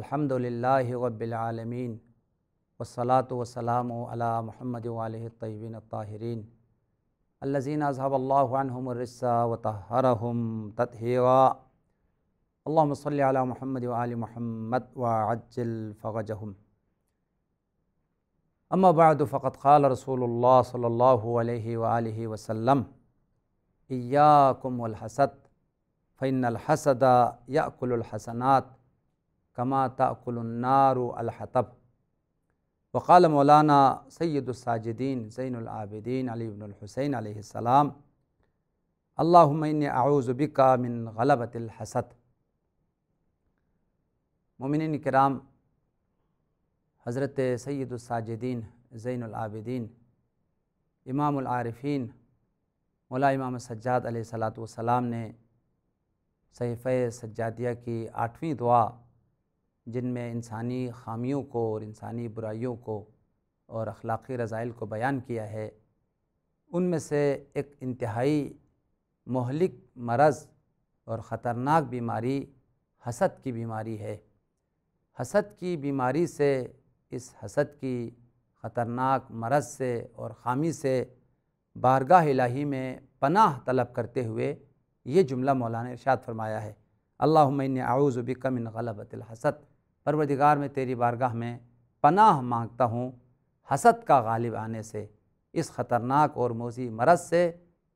الحمد لله رب العالمين والصلاة والسلام على محمد وآله الطيبين الطاهرين الذين أذهب الله عنهم الرسى وطهرهم تطهيرا اللهم صل على محمد وآل محمد وعجل فرجهم أما بعد فقد قال رسول الله صلى الله عليه وآله وسلم إياكم والحسد فإن الحسد يأكل الحسنات کما النار الحطب وقال مولانا سید الساجدین زین العابدین علی بن الحسین علیہ السلام اللہم انی اعوذ بکا من غلبت الحسد مومنین کرام حضرت سید الساجدین زین العابدین امام العارفین مولا امام سجاد علیہ السلام نے صحیفہ سجادیہ کی آٹھویں دعا جن میں انسانی خامیوں کو اور انسانی برائیوں کو اور اخلاقی رضائل کو بیان کیا ہے ان میں سے ایک انتہائی مہلک مرض اور خطرناک بیماری حسد کی بیماری ہے حسد کی بیماری سے اس حسد کی خطرناک مرض سے اور خامی سے بارگاہ الہی میں پناہ طلب کرتے ہوئے یہ جملہ مولانا ارشاد فرمایا ہے اللہم انی اعوذ آوظ من غلبت ان پروردگار میں تیری بارگاہ میں پناہ مانگتا ہوں حسد کا غالب آنے سے اس خطرناک اور موزی مرض سے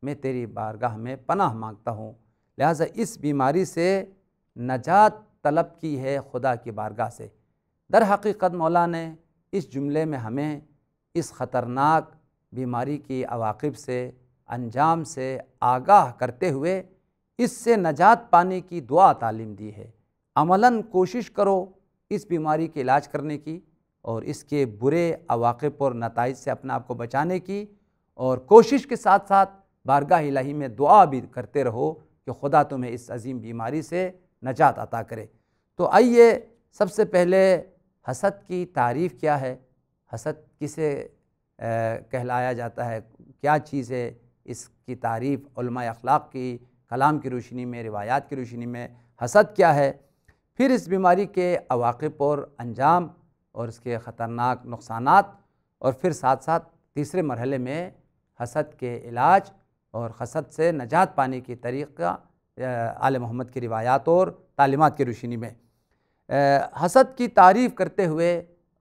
میں تیری بارگاہ میں پناہ مانگتا ہوں لہٰذا اس بیماری سے نجات طلب کی ہے خدا کی بارگاہ سے در حقیقت مولا نے اس جملے میں ہمیں اس خطرناک بیماری کی عواقب سے انجام سے آگاہ کرتے ہوئے اس سے نجات پانے کی دعا تعلیم دی ہے عملاً کوشش کرو اس بیماری کے علاج کرنے کی اور اس کے برے اواقع پر نتائج سے اپنا آپ کو بچانے کی اور کوشش کے ساتھ ساتھ بارگاہ الہی میں دعا بھی کرتے رہو کہ خدا تمہیں اس عظیم بیماری سے نجات عطا کرے تو آئیے سب سے پہلے حسد کی تعریف کیا ہے حسد کسے کہلایا جاتا ہے کیا چیز ہے اس کی تعریف علماء اخلاق کی کلام کی روشنی میں روایات کی روشنی میں حسد کیا ہے پھر اس بیماری کے اواقب اور انجام اور اس کے خطرناک نقصانات اور پھر ساتھ ساتھ تیسرے مرحلے میں حسد کے علاج اور حسد سے نجات پانے کی طریقہ آل محمد کی روایات اور تعلیمات کی روشنی میں حسد کی تعریف کرتے ہوئے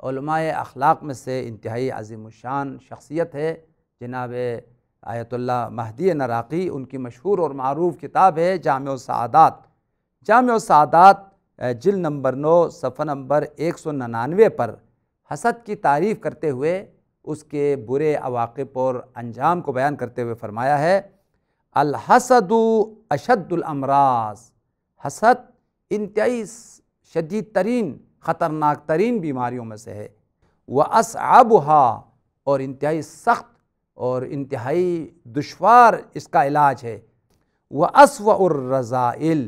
علماء اخلاق میں سے انتہائی عظیم الشان شخصیت ہے جناب آیت اللہ مہدی نراقی ان کی مشہور اور معروف کتاب ہے جامع السعادات جامع السعادات جل نمبر نو صفحہ نمبر ایک سو ننانوے پر حسد کی تعریف کرتے ہوئے اس کے برے عواقب اور انجام کو بیان کرتے ہوئے فرمایا ہے الحسد اشد الامراض حسد انتہائی شدید ترین خطرناک ترین بیماریوں میں سے ہے وہ اور انتہائی سخت اور انتہائی دشوار اس کا علاج ہے وہ الرزائل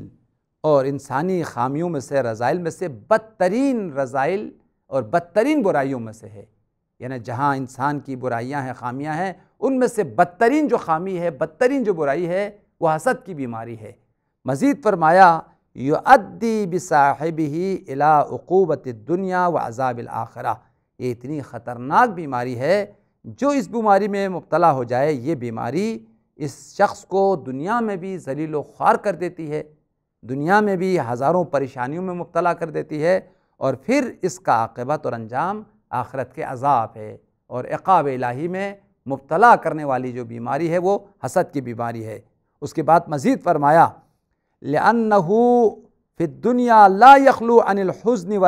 اور انسانی خامیوں میں سے رضائل میں سے بدترین رضائل اور بدترین برائیوں میں سے ہے یعنی جہاں انسان کی برائیاں ہیں خامیاں ہیں ان میں سے بدترین جو خامی ہے بدترین جو برائی ہے وہ حسد کی بیماری ہے مزید فرمایا یعدی بصاحبہ الی عقوبت الدنیا وعذاب الاخرہ و عذاب الآخرہ یہ اتنی خطرناک بیماری ہے جو اس بیماری میں مبتلا ہو جائے یہ بیماری اس شخص کو دنیا میں بھی ذلیل و خوار کر دیتی ہے دنیا میں بھی ہزاروں پریشانیوں میں مبتلا کر دیتی ہے اور پھر اس کا عاقبت اور انجام آخرت کے عذاب ہے اور الہی میں مبتلا کرنے والی جو بیماری ہے وہ حسد کی بیماری ہے اس کے بعد مزید فرمایا لِأَنَّهُ فِي الدُّنْيَا لَا يَخْلُوْ عَنِ الْحُزْنِ و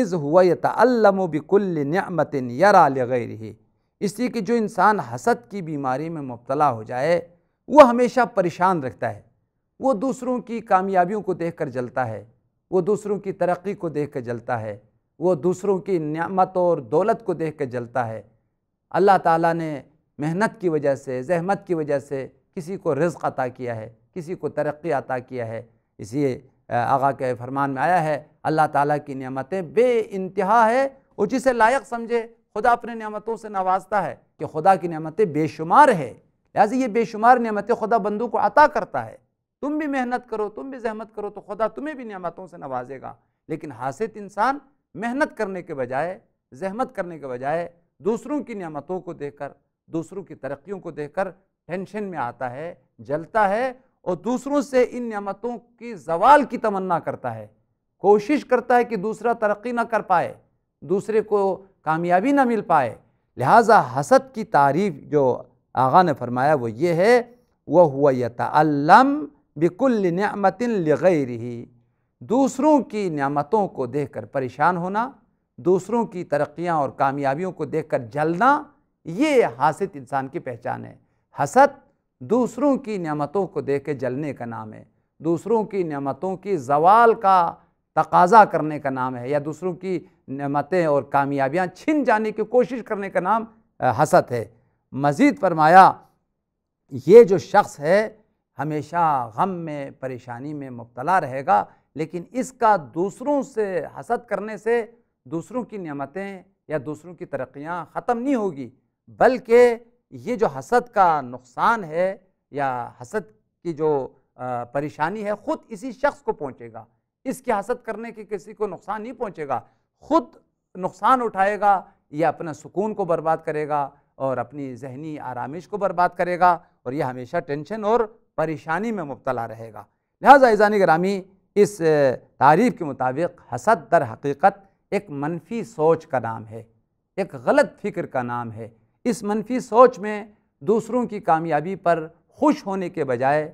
اِذْ هُوَ يَتَعَلَّمُ بِكُلِّ نِعْمَةٍ يَرَى لِغَيْرِهِ اس لیے کہ جو انسان حسد کی بیماری میں مبتلا ہو جائے وہ ہمیشہ پریشان رکھتا ہے وہ دوسروں کی کامیابیوں کو دیکھ کر جلتا ہے وہ دوسروں کی ترقی کو دیکھ کر جلتا ہے وہ دوسروں کی نعمت اور دولت کو دیکھ کر جلتا ہے اللہ تعالیٰ نے محنت کی وجہ سے زحمت کی وجہ سے کسی کو رزق عطا کیا ہے کسی کو ترقی عطا کیا ہے اس لیے آغا کے فرمان میں آیا ہے اللہ تعالیٰ کی نعمتیں بے انتہا ہے اور جسے لائق سمجھے خدا اپنے نعمتوں سے نوازتا ہے کہ خدا کی نعمتیں بے شمار ہے لہٰذا یہ بے شمار نعمتیں خدا بندوں کو عطا کرتا ہے تم بھی محنت کرو تم بھی زحمت کرو تو خدا تمہیں بھی نعمتوں سے نوازے گا لیکن حاسد انسان محنت کرنے کے بجائے زحمت کرنے کے بجائے دوسروں کی نعمتوں کو دیکھ کر دوسروں کی ترقیوں کو دیکھ کر ٹینشن میں آتا ہے جلتا ہے اور دوسروں سے ان نعمتوں کی زوال کی تمنا کرتا ہے کوشش کرتا ہے کہ دوسرا ترقی نہ کر پائے دوسرے کو کامیابی نہ مل پائے لہٰذا حسد کی تعریف جو آغا نے فرمایا وہ یہ ہے وہ ہوا یتعلم بکل نعمت لغیر ہی دوسروں کی نعمتوں کو دیکھ کر پریشان ہونا دوسروں کی ترقیاں اور کامیابیوں کو دیکھ کر جلنا یہ حاسد انسان کی پہچان ہے حسد دوسروں کی نعمتوں کو دیکھ کے جلنے کا نام ہے دوسروں کی نعمتوں کی زوال کا تقاضا کرنے کا نام ہے یا دوسروں کی نعمتیں اور کامیابیاں چھن جانے کی کوشش کرنے کا نام حسد ہے مزید فرمایا یہ جو شخص ہے ہمیشہ غم میں پریشانی میں مبتلا رہے گا لیکن اس کا دوسروں سے حسد کرنے سے دوسروں کی نعمتیں یا دوسروں کی ترقیاں ختم نہیں ہوگی بلکہ یہ جو حسد کا نقصان ہے یا حسد کی جو پریشانی ہے خود اسی شخص کو پہنچے گا اس کی حسد کرنے کے کسی کو نقصان نہیں پہنچے گا خود نقصان اٹھائے گا یہ اپنا سکون کو برباد کرے گا اور اپنی ذہنی آرامش کو برباد کرے گا اور یہ ہمیشہ ٹینشن اور پریشانی میں مبتلا رہے گا لہٰذا ایزان گرامی اس تعریف کے مطابق حسد در حقیقت ایک منفی سوچ کا نام ہے ایک غلط فکر کا نام ہے اس منفی سوچ میں دوسروں کی کامیابی پر خوش ہونے کے بجائے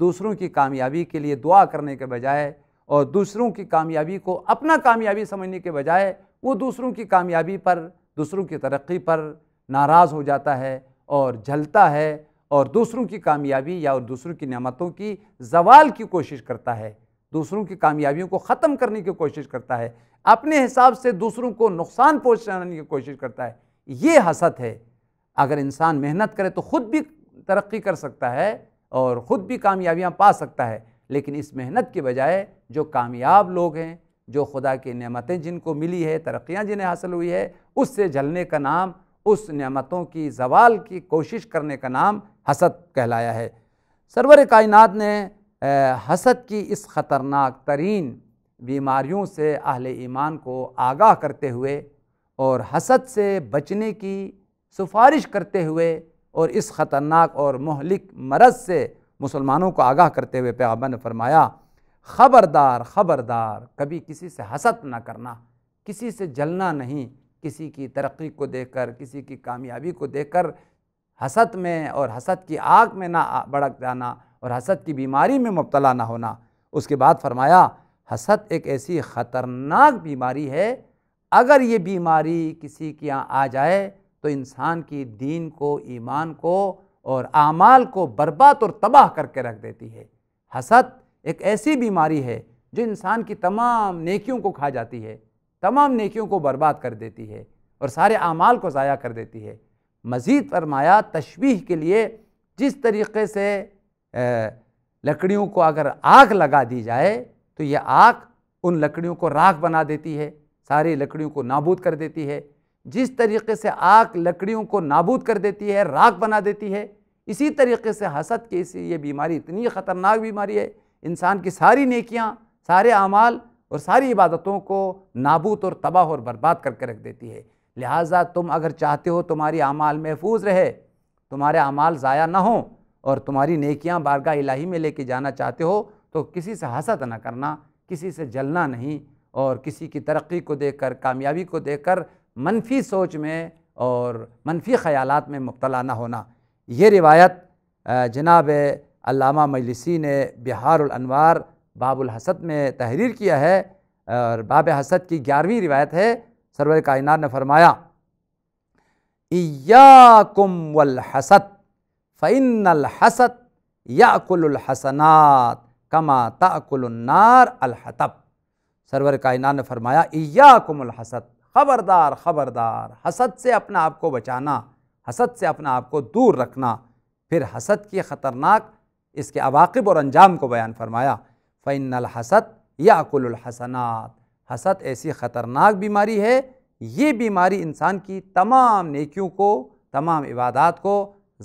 دوسروں کی کامیابی کے لیے دعا کرنے کے بجائے اور دوسروں کی کامیابی کو اپنا کامیابی سمجھنے کے بجائے وہ دوسروں کی کامیابی پر دوسروں کی ترقی پر ناراض ہو جاتا ہے اور جلتا ہے اور دوسروں کی کامیابی یا اور دوسروں کی نعمتوں کی زوال کی کوشش کرتا ہے دوسروں کی کامیابیوں کو ختم کرنے کی کوشش کرتا ہے اپنے حساب سے دوسروں کو نقصان پہنچانے کی کوشش کرتا ہے یہ حسد ہے اگر انسان محنت کرے تو خود بھی ترقی کر سکتا ہے اور خود بھی کامیابیاں پا سکتا ہے لیکن اس محنت کے بجائے جو کامیاب لوگ ہیں جو خدا کی نعمتیں جن کو ملی ہے ترقیاں جنہیں حاصل ہوئی ہے اس سے جلنے کا نام اس نعمتوں کی زوال کی کوشش کرنے کا نام حسد کہلایا ہے سرور کائنات نے حسد کی اس خطرناک ترین بیماریوں سے اہل ایمان کو آگاہ کرتے ہوئے اور حسد سے بچنے کی سفارش کرتے ہوئے اور اس خطرناک اور مہلک مرض سے مسلمانوں کو آگاہ کرتے ہوئے پیغمبر نے فرمایا خبردار خبردار کبھی کسی سے حسد نہ کرنا کسی سے جلنا نہیں کسی کی ترقی کو دیکھ کر کسی کی کامیابی کو دیکھ کر حسد میں اور حسد کی آگ میں نہ بڑک جانا اور حسد کی بیماری میں مبتلا نہ ہونا اس کے بعد فرمایا حسد ایک ایسی خطرناک بیماری ہے اگر یہ بیماری کسی کے یہاں آ جائے تو انسان کی دین کو ایمان کو اور اعمال کو برباد اور تباہ کر کے رکھ دیتی ہے حسد ایک ایسی بیماری ہے جو انسان کی تمام نیکیوں کو کھا جاتی ہے تمام نیکیوں کو برباد کر دیتی ہے اور سارے اعمال کو ضائع کر دیتی ہے مزید فرمایا تشبیح کے لیے جس طریقے سے لکڑیوں کو اگر آگ لگا دی جائے تو یہ آگ ان لکڑیوں کو راکھ بنا دیتی ہے ساری لکڑیوں کو نابود کر دیتی ہے جس طریقے سے آگ لکڑیوں کو نابود کر دیتی ہے راکھ بنا دیتی ہے اسی طریقے سے حسد کی یہ بیماری اتنی خطرناک بیماری ہے انسان کی ساری نیکیاں سارے اعمال اور ساری عبادتوں کو نابوت اور تباہ اور برباد کر کے رکھ دیتی ہے لہٰذا تم اگر چاہتے ہو تمہاری اعمال محفوظ رہے تمہارے اعمال ضائع نہ ہوں اور تمہاری نیکیاں بارگاہ الہی میں لے کے جانا چاہتے ہو تو کسی سے حسد نہ کرنا کسی سے جلنا نہیں اور کسی کی ترقی کو دیکھ کر کامیابی کو دیکھ کر منفی سوچ میں اور منفی خیالات میں مبتلا نہ ہونا یہ روایت جناب علامہ مجلسی نے بہار الانوار باب الحسد میں تحریر کیا ہے اور باب حسد کی گیارہویں روایت ہے سرور کائنات نے فرمایا ایاکم والحسد فإن الحسد یاکل الحسنات کما تاکل النار الحطب سرور کائنات نے فرمایا ایاکم الحسد خبردار خبردار حسد سے اپنا آپ کو بچانا حسد سے اپنا آپ کو دور رکھنا پھر حسد کی خطرناک اس کے عواقب اور انجام کو بیان فرمایا فن الحسد یا عقل الحسنات حسد ایسی خطرناک بیماری ہے یہ بیماری انسان کی تمام نیکیوں کو تمام عبادات کو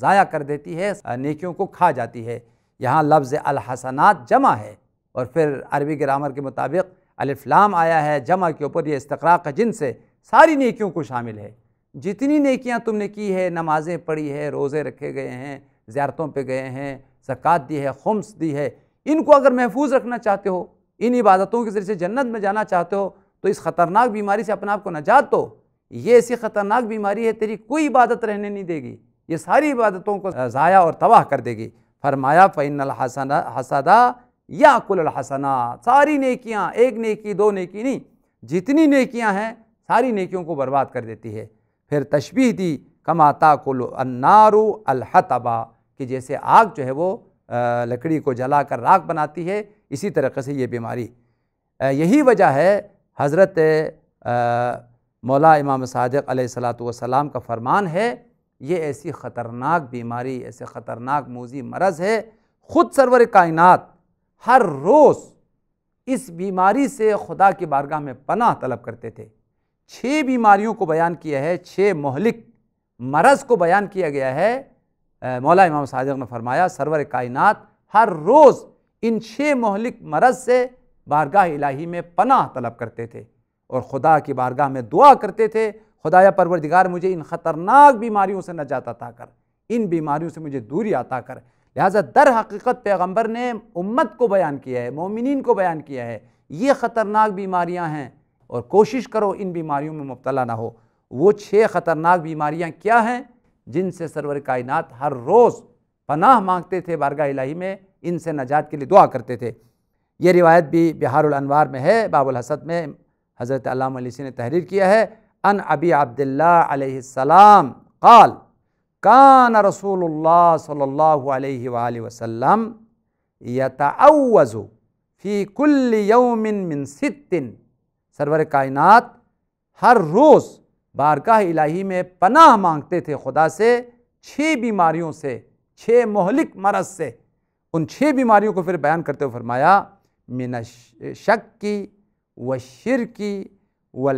ضائع کر دیتی ہے نیکیوں کو کھا جاتی ہے یہاں لفظ الحسنات جمع ہے اور پھر عربی گرامر کے مطابق الفلام آیا ہے جمع کے اوپر یہ استقراق جن سے ساری نیکیوں کو شامل ہے جتنی نیکیاں تم نے کی ہے نمازیں پڑھی ہے روزے رکھے گئے ہیں زیارتوں پہ گئے ہیں زکوٰۃ دی ہے خمس دی ہے ان کو اگر محفوظ رکھنا چاہتے ہو ان عبادتوں کے ذریعے سے جنت میں جانا چاہتے ہو تو اس خطرناک بیماری سے اپنا آپ کو نجات دو یہ ایسی خطرناک بیماری ہے تیری کوئی عبادت رہنے نہیں دے گی یہ ساری عبادتوں کو ضائع اور تباہ کر دے گی فرمایا فعن الحسن حسدہ یا کل الحسنات ساری نیکیاں ایک نیکی دو نیکی نہیں جتنی نیکیاں ہیں ساری نیکیوں کو برباد کر دیتی ہے پھر تشبیح دی کماتا کل النارو الحتبا کہ جیسے آگ جو ہے وہ لکڑی کو جلا کر راکھ بناتی ہے اسی طریقے سے یہ بیماری یہی وجہ ہے حضرت مولا امام صادق علیہ السلام کا فرمان ہے یہ ایسی خطرناک بیماری ایسے خطرناک موزی مرض ہے خود سرور کائنات ہر روز اس بیماری سے خدا کی بارگاہ میں پناہ طلب کرتے تھے چھ بیماریوں کو بیان کیا ہے چھ مہلک مرض کو بیان کیا گیا ہے مولا امام صادق نے فرمایا سرور کائنات ہر روز ان چھ مہلک مرض سے بارگاہ الہی میں پناہ طلب کرتے تھے اور خدا کی بارگاہ میں دعا کرتے تھے خدایہ پروردگار مجھے ان خطرناک بیماریوں سے نجات عطا کر ان بیماریوں سے مجھے دوری عطا کر لہٰذا در حقیقت پیغمبر نے امت کو بیان کیا ہے مومنین کو بیان کیا ہے یہ خطرناک بیماریاں ہیں اور کوشش کرو ان بیماریوں میں مبتلا نہ ہو وہ چھ خطرناک بیماریاں کیا ہیں جن سے سرور کائنات ہر روز پناہ مانگتے تھے بارگاہ الہی میں ان سے نجات کے لیے دعا کرتے تھے یہ روایت بھی بہار الانوار میں ہے باب الحسد میں حضرت علامہ علیہ نے تحریر کیا ہے ان ابی عبداللہ علیہ السلام قال کان رسول اللہ صلی اللہ علیہ وآلہ وسلم یتا فی کل یوم من ست سرور کائنات ہر روز بارکاہ الہی میں پناہ مانگتے تھے خدا سے چھ بیماریوں سے چھ مہلک مرض سے ان چھ بیماریوں کو پھر بیان کرتے ہوئے فرمایا من شک کی و شرکی و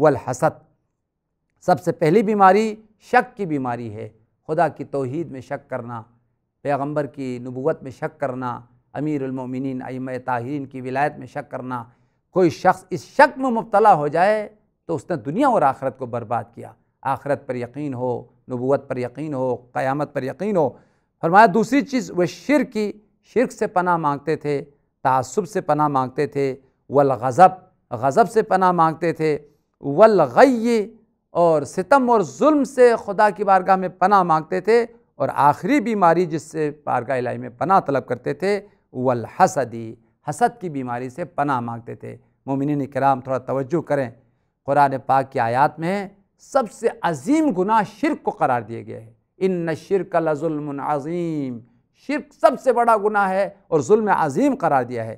والحسد سب سے پہلی بیماری شک کی بیماری ہے خدا کی توحید میں شک کرنا پیغمبر کی نبوت میں شک کرنا امیر المومنین اعم تاہرین کی ولایت میں شک کرنا کوئی شخص اس شک میں مبتلا ہو جائے تو اس نے دنیا اور آخرت کو برباد کیا آخرت پر یقین ہو نبوت پر یقین ہو قیامت پر یقین ہو فرمایا دوسری چیز وہ شرکی شرک سے پناہ مانگتے تھے تعصب سے پناہ مانگتے تھے والغضب غضب سے پناہ مانگتے تھے والغی اور ستم اور ظلم سے خدا کی بارگاہ میں پناہ مانگتے تھے اور آخری بیماری جس سے بارگاہ الہی میں پناہ طلب کرتے تھے والحسدی حسد کی بیماری سے پناہ مانگتے تھے مومنین کرام تھوڑا توجہ کریں قرآن پاک کی آیات میں سب سے عظیم گناہ شرک کو قرار دیے گئے ہے ان الشِّرْكَ شرک عَظِيمٌ عظیم شرک سب سے بڑا گناہ ہے اور ظلم عظیم قرار دیا ہے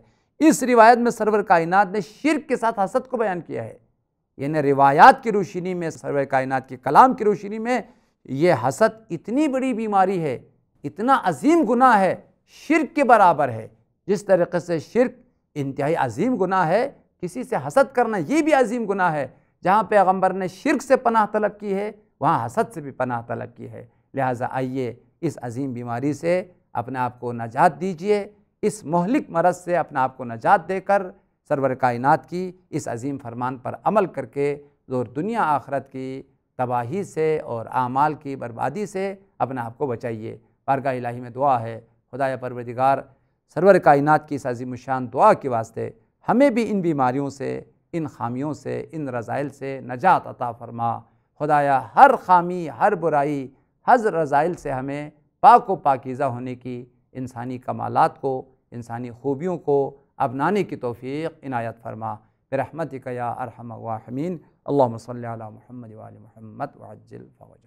اس روایت میں سرور کائنات نے شرک کے ساتھ حسد کو بیان کیا ہے یعنی روایات کی روشنی میں سرور کائنات کے کلام کی روشنی میں یہ حسد اتنی بڑی بیماری ہے اتنا عظیم گناہ ہے شرک کے برابر ہے جس طریقے سے شرک انتہائی عظیم گناہ ہے کسی سے حسد کرنا یہ بھی عظیم گناہ ہے جہاں پیغمبر نے شرک سے پناہ طلب کی ہے وہاں حسد سے بھی پناہ طلب کی ہے لہٰذا آئیے اس عظیم بیماری سے اپنے آپ کو نجات دیجیے اس مہلک مرض سے اپنے آپ کو نجات دے کر سرور کائنات کی اس عظیم فرمان پر عمل کر کے زور دنیا آخرت کی تباہی سے اور اعمال کی بربادی سے اپنے آپ کو بچائیے بارگاہ الہی میں دعا ہے خدا پروردگار دگار سرور کائنات کی سازی مشان دعا کے واسطے ہمیں بھی ان بیماریوں سے ان خامیوں سے ان رضائل سے نجات عطا فرما خدایہ ہر خامی ہر برائی رضائل سے ہمیں پاک و پاکیزہ ہونے کی انسانی کمالات کو انسانی خوبیوں کو اپنانے کی توفیق عنایت فرما برحمتک یا ارحم احمین اللہم صلی علی محمد و عجل فوجہ